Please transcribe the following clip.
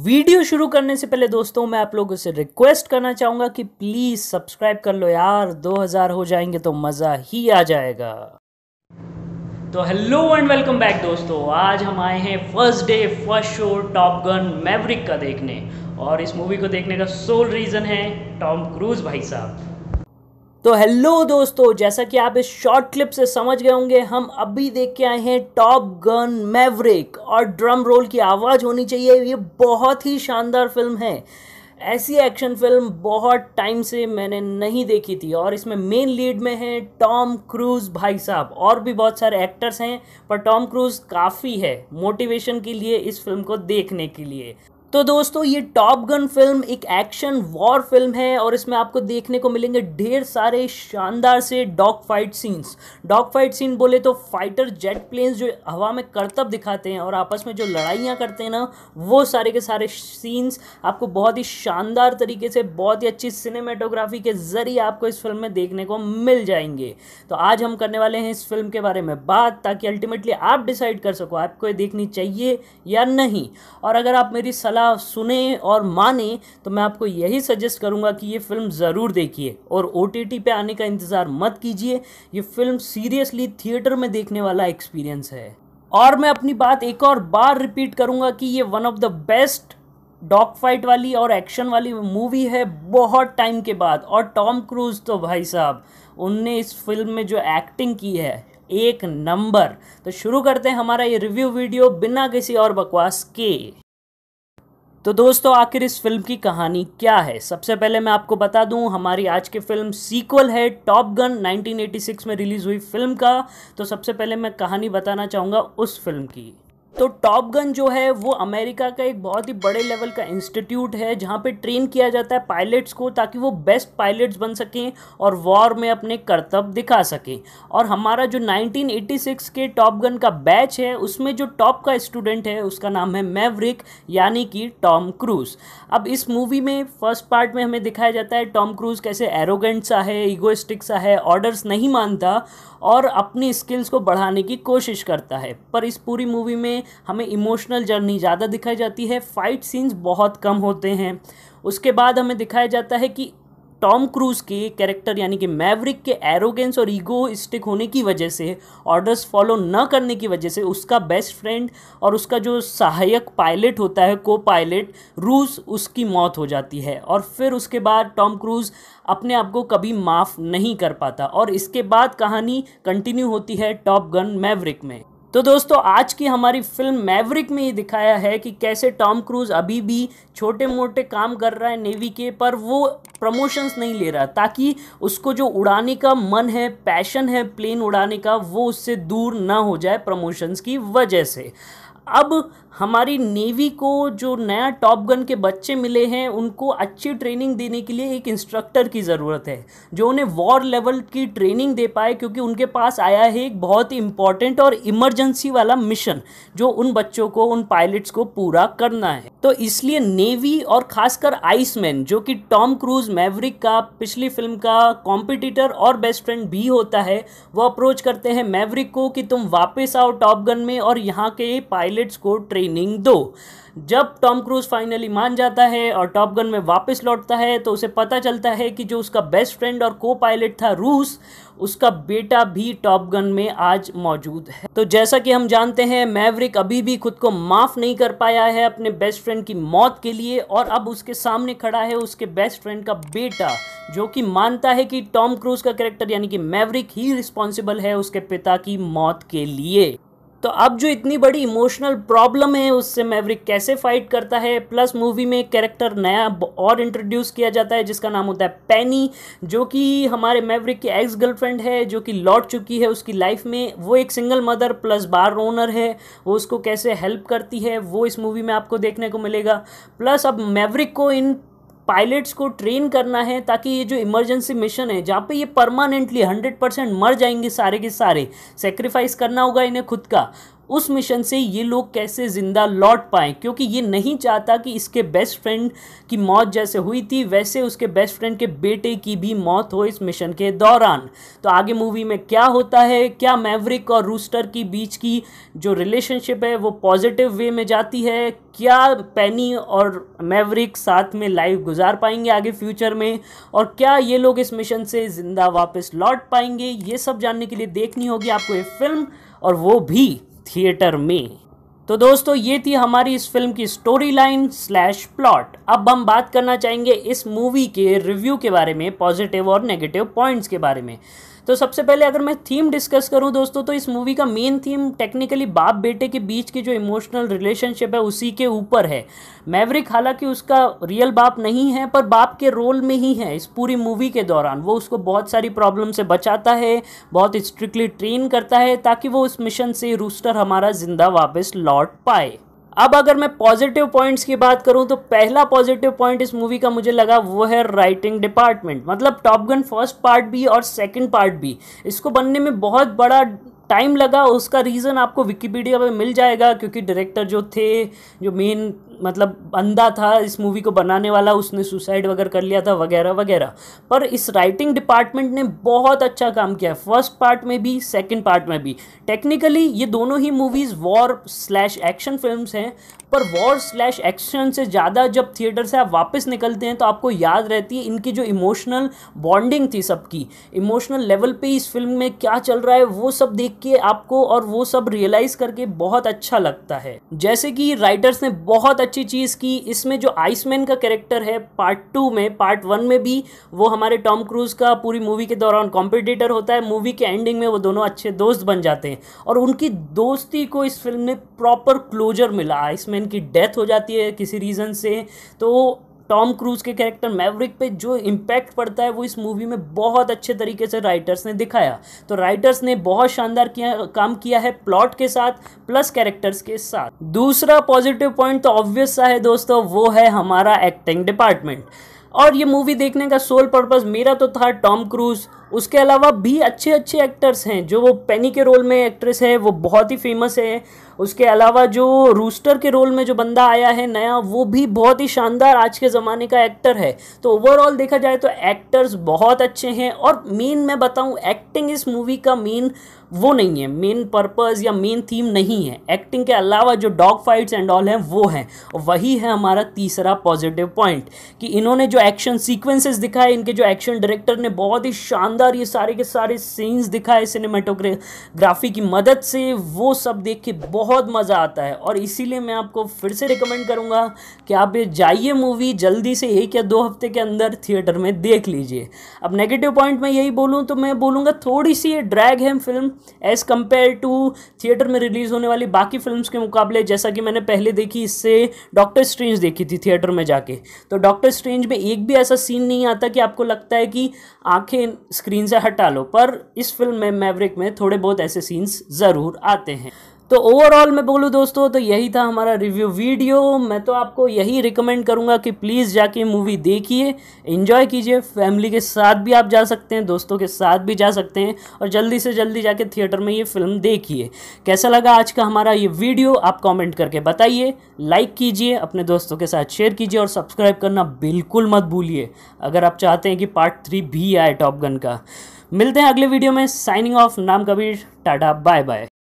video शुरू करने से पहले दोस्तों मैं आप लोगों से रिक्वेस्ट करना चाहूंगा कि प्लीज़ सब्सक्राइब कर लो यार 2000 हो जाएंगे तो मज़ा ही आ जाएगा तो हेलो एंड वेलकम बैक दोस्तों आज हम आए हैं first day first show Top Gun Maverick का देखने और इस मूवी को देखने का सोल रीज़न है टॉम क्रूज भाई साहब तो हेलो दोस्तों जैसा कि आप इस शॉर्ट क्लिप से समझ गए होंगे हम अभी देख के आए हैं टॉप गन मैवरिक और ड्रम रोल की आवाज़ होनी चाहिए ये बहुत ही शानदार फिल्म है ऐसी एक्शन फिल्म बहुत टाइम से मैंने नहीं देखी थी और इसमें मेन लीड में है टॉम क्रूज भाई साहब और भी बहुत सारे एक्टर्स हैं पर टॉम क्रूज काफ़ी है मोटिवेशन के लिए इस फिल्म को देखने के लिए तो दोस्तों ये टॉप गन फिल्म एक एक्शन वॉर फिल्म है और इसमें आपको देखने को मिलेंगे ढेर सारे शानदार से dog fight scenes dog fight scene बोले तो फाइटर जेट प्लेन्स जो हवा में करतब दिखाते हैं और आपस में जो लड़ाइयाँ करते हैं ना वो सारे के सारे सीन्स आपको बहुत ही शानदार तरीके से बहुत ही अच्छी सिनेमेटोग्राफी के ज़रिए आपको इस फिल्म में देखने को मिल जाएंगे तो आज हम करने वाले हैं इस फिल्म के बारे में बात ताकि अल्टीमेटली आप डिसाइड कर सको आपको ये देखनी चाहिए या नहीं और अगर आप मेरी सलाह ज़्यादा सुने और माने तो मैं आपको यही सजेस्ट करूँगा कि ये फिल्म ज़रूर देखिए और ओ टी पे आने का इंतज़ार मत कीजिए ये फिल्म सीरियसली थिएटर में देखने वाला एक्सपीरियंस है और मैं अपनी बात एक और बार रिपीट करूँगा कि ये one of the best dog fight वाली और एक्शन वाली मूवी है बहुत टाइम के बाद और टॉम क्रूज तो भाई साहब उनने इस फिल्म में जो एक्टिंग की है एक नंबर तो शुरू करते हैं हमारा ये रिव्यू वीडियो बिना किसी और बकवास के तो दोस्तों आखिर इस फिल्म की कहानी क्या है सबसे पहले मैं आपको बता दूं हमारी आज की फिल्म सीक्वल है टॉप गन 1986 में रिलीज़ हुई फिल्म का तो सबसे पहले मैं कहानी बताना चाहूँगा उस फिल्म की तो टॉप गन जो है वो अमेरिका का एक बहुत ही बड़े लेवल का इंस्टीट्यूट है जहाँ पे ट्रेन किया जाता है पायलट्स को ताकि वो बेस्ट पायलट्स बन सकें और वॉर में अपने कर्तव्य दिखा सकें और हमारा जो 1986 के टॉप गन का बैच है उसमें जो टॉप का स्टूडेंट है उसका नाम है मैवरिक यानी कि टॉम क्रूज अब इस मूवी में फर्स्ट पार्ट में हमें दिखाया जाता है टॉम क्रूज कैसे एरोगेंट सा है इगोस्टिक सा है ऑर्डर्स नहीं मानता और अपनी स्किल्स को बढ़ाने की कोशिश करता है पर इस पूरी मूवी में हमें इमोशनल जर्नी ज़्यादा दिखाई जाती है फाइट सीन्स बहुत कम होते हैं उसके बाद हमें दिखाया जाता है कि टॉम क्रूज के कैरेक्टर यानी कि मैवरिक के एरोगेंस और ईगोइस्टिक होने की वजह से ऑर्डर्स फॉलो न करने की वजह से उसका बेस्ट फ्रेंड और उसका जो सहायक पायलट होता है को पायलट रूस उसकी मौत हो जाती है और फिर उसके बाद टॉम क्रूज अपने आप को कभी माफ़ नहीं कर पाता और इसके बाद कहानी कंटिन्यू होती है टॉप गन मैवरिक में तो दोस्तों आज की हमारी फिल्म मैवरिक में ये दिखाया है कि कैसे टॉम क्रूज़ अभी भी छोटे मोटे काम कर रहा है नेवी के पर वो प्रमोशंस नहीं ले रहा ताकि उसको जो उड़ाने का मन है पैशन है प्लेन उड़ाने का वो उससे दूर ना हो जाए प्रमोशंस की वजह से अब हमारी नेवी को जो नया टॉप गन के बच्चे मिले हैं उनको अच्छी ट्रेनिंग देने के लिए एक इंस्ट्रक्टर की ज़रूरत है जो उन्हें वॉर लेवल की ट्रेनिंग दे पाए क्योंकि उनके पास आया है एक बहुत ही इंपॉर्टेंट और इमरजेंसी वाला मिशन जो उन बच्चों को उन पायलट्स को पूरा करना है तो इसलिए नेवी और खासकर आइसमैन जो कि टॉम क्रूज मैवरिक का पिछली फिल्म का कॉम्पिटिटर और बेस्ट फ्रेंड भी होता है वो अप्रोच करते हैं मैवरिक को कि तुम वापस आओ टॉप गन में और यहाँ के पायलट्स को ट्रेन ट्रेनिंग दो जब टॉम क्रूज फाइनली मान जाता है और टॉप गन में वापस लौटता है तो उसे पता चलता है कि जो उसका बेस्ट फ्रेंड और को पायलट था रूस उसका बेटा भी टॉप गन में आज मौजूद है तो जैसा कि हम जानते हैं मैवरिक अभी भी खुद को माफ़ नहीं कर पाया है अपने बेस्ट फ्रेंड की मौत के लिए और अब उसके सामने खड़ा है उसके बेस्ट फ्रेंड का बेटा जो कि मानता है कि टॉम क्रूज का कैरेक्टर यानी कि मैवरिक ही रिस्पॉन्सिबल है उसके पिता की मौत के लिए तो अब जो इतनी बड़ी इमोशनल प्रॉब्लम है उससे मैवरिक कैसे फाइट करता है प्लस मूवी में कैरेक्टर नया और इंट्रोड्यूस किया जाता है जिसका नाम होता है पैनी जो कि हमारे मैवरिक की एक्स गर्लफ्रेंड है जो कि लौट चुकी है उसकी लाइफ में वो एक single mother plus bar owner है वो उसको कैसे हेल्प करती है वो इस मूवी में आपको देखने को मिलेगा प्लस अब मैवरिक को इन पायलट्स को ट्रेन करना है ताकि ये जो इमरजेंसी मिशन है जहाँ पे ये परमानेंटली हंड्रेड परसेंट मर जाएंगे सारे के सारे सेक्रीफाइस करना होगा इन्हें खुद का उस मिशन से ये लोग कैसे ज़िंदा लौट पाएँ क्योंकि ये नहीं चाहता कि इसके बेस्ट फ्रेंड की मौत जैसे हुई थी वैसे उसके बेस्ट फ्रेंड के बेटे की भी मौत हो इस मिशन के दौरान तो आगे मूवी में क्या होता है क्या मैवरिक और रूस्टर की बीच की जो रिलेशनशिप है वो पॉजिटिव वे में जाती है क्या पैनी और मैवरिक साथ में लाइफ गुजार पाएंगे आगे फ्यूचर में और क्या ये लोग इस मिशन से ज़िंदा वापस लौट पाएंगे ये सब जानने के लिए देखनी होगी आपको ये फिल्म और वो भी थिएटर में तो दोस्तों ये थी हमारी इस फिल्म की स्टोरी लाइन स्लैश प्लॉट अब हम बात करना चाहेंगे इस मूवी के रिव्यू के बारे में पॉजिटिव और नेगेटिव पॉइंट्स के बारे में तो सबसे पहले अगर मैं थीम डिस्कस करूँ दोस्तों तो इस मूवी का मेन थीम टेक्निकली बाप बेटे के बीच की जो इमोशनल रिलेशनशिप है उसी के ऊपर है मैवरिक हालांकि उसका रियल बाप नहीं है पर बाप के रोल में ही है इस पूरी मूवी के दौरान वो उसको बहुत सारी प्रॉब्लम से बचाता है बहुत स्ट्रिक्टली ट्रेन करता है ताकि वो उस मिशन से रूस्टर हमारा ज़िंदा वापस लौट पाए अब अगर मैं पॉजिटिव पॉइंट्स की बात करूं तो पहला पॉजिटिव पॉइंट इस मूवी का मुझे लगा वो है राइटिंग डिपार्टमेंट मतलब टॉप गन फर्स्ट पार्ट भी और सेकंड पार्ट भी इसको बनने में बहुत बड़ा टाइम लगा उसका रीज़न आपको विकीपीडिया पे मिल जाएगा क्योंकि डायरेक्टर जो थे जो मेन मतलब बंदा था इस मूवी को बनाने वाला उसने सुसाइड वगैरह कर लिया था वगैरह वगैरह पर इस राइटिंग डिपार्टमेंट ने बहुत अच्छा काम किया फर्स्ट पार्ट में भी सेकेंड पार्ट में भी टेक्निकली ये दोनों ही movies war slash action film हैं पर वॉर स्लैश एक्शन से ज़्यादा जब थिएटर से आप वापस निकलते हैं तो आपको याद रहती है इनकी जो इमोशनल बॉन्डिंग थी सबकी इमोशनल लेवल पे इस फिल्म में क्या चल रहा है वो सब देख के आपको और वो सब रियलाइज़ करके बहुत अच्छा लगता है जैसे कि राइटर्स ने बहुत अच्छा अच्छी चीज़ की इसमें जो आइसमैन का कैरेक्टर है पार्ट टू में पार्ट वन में भी वो हमारे टॉम क्रूज का पूरी मूवी के दौरान कॉम्पिटिटर होता है मूवी के एंडिंग में वो दोनों अच्छे दोस्त बन जाते हैं और उनकी दोस्ती को इस फिल्म में प्रॉपर क्लोजर मिला आइसमैन की डेथ हो जाती है किसी रीज़न से तो टॉम क्रूज के कैरेक्टर मैवरिक पे जो इम्पैक्ट पड़ता है वो इस मूवी में बहुत अच्छे तरीके से राइटर्स ने दिखाया तो राइटर्स ने बहुत शानदार किया काम किया है प्लॉट के साथ प्लस कैरेक्टर्स के साथ दूसरा पॉजिटिव पॉइंट तो ऑब्वियस सा है दोस्तों वो है हमारा एक्टिंग डिपार्टमेंट और ये मूवी देखने का सोल पर्पज मेरा तो था टॉम क्रूज उसके अलावा भी अच्छे अच्छे एक्टर्स हैं जो वो पेनी के रोल में एक्ट्रेस है वो बहुत ही फेमस है उसके अलावा जो रूस्टर के रोल में जो बंदा आया है नया वो भी बहुत ही शानदार आज के ज़माने का एक्टर है तो ओवरऑल देखा जाए तो एक्टर्स बहुत अच्छे हैं और मेन मैं बताऊँ एक्टिंग इस मूवी का मेन वो नहीं है मेन पर्पज़ या मेन थीम नहीं है एक्टिंग के अलावा जो डॉग फाइट्स एंड ऑल हैं वो हैं वही है हमारा तीसरा पॉजिटिव पॉइंट कि इन्होंने जो एक्शन सीक्वेंसेस दिखाए इनके जो एक्शन डायरेक्टर ने बहुत ही शानदार ये सारे के सारे सीन्स दिखाए सिनेमाटोग्राफी की मदद से वो सब देख के बहुत बहुत मज़ा आता है और इसीलिए मैं आपको फिर से रिकमेंड करूँगा कि आप ये जाइए मूवी जल्दी से एक या दो हफ्ते के अंदर थिएटर में देख लीजिए अब नेगेटिव पॉइंट में यही बोलूँ तो मैं बोलूँगा थोड़ी सी ये ड्रैग है film as compare to theatre में रिलीज़ होने वाली बाकी फिल्म के मुकाबले जैसा कि मैंने पहले देखी इससे डॉक्टर स्ट्रेंज देखी थी थिएटर में जाके तो डॉक्टर स्ट्रेंज में एक भी ऐसा सीन नहीं आता कि आपको लगता है कि आंखें स्क्रीन से हटा लो पर इस फिल्म में मैवरिक में थोड़े बहुत ऐसे सीन्स ज़रूर आते हैं तो ओवरऑल मैं बोलूँ दोस्तों तो यही था हमारा रिव्यू वीडियो मैं तो आपको यही रिकमेंड करूँगा कि प्लीज़ जाके मूवी देखिए इन्जॉय कीजिए फैमिली के साथ भी आप जा सकते हैं दोस्तों के साथ भी जा सकते हैं और जल्दी से जल्दी जाके थिएटर में ये फिल्म देखिए कैसा लगा आज का हमारा ये वीडियो आप कॉमेंट करके बताइए लाइक कीजिए अपने दोस्तों के साथ शेयर कीजिए और सब्सक्राइब करना बिल्कुल मत भूलिए अगर आप चाहते हैं कि पार्ट थ्री भी आए टॉप गन का मिलते हैं अगले वीडियो में साइनिंग ऑफ नाम कबीर टाटा बाय बाय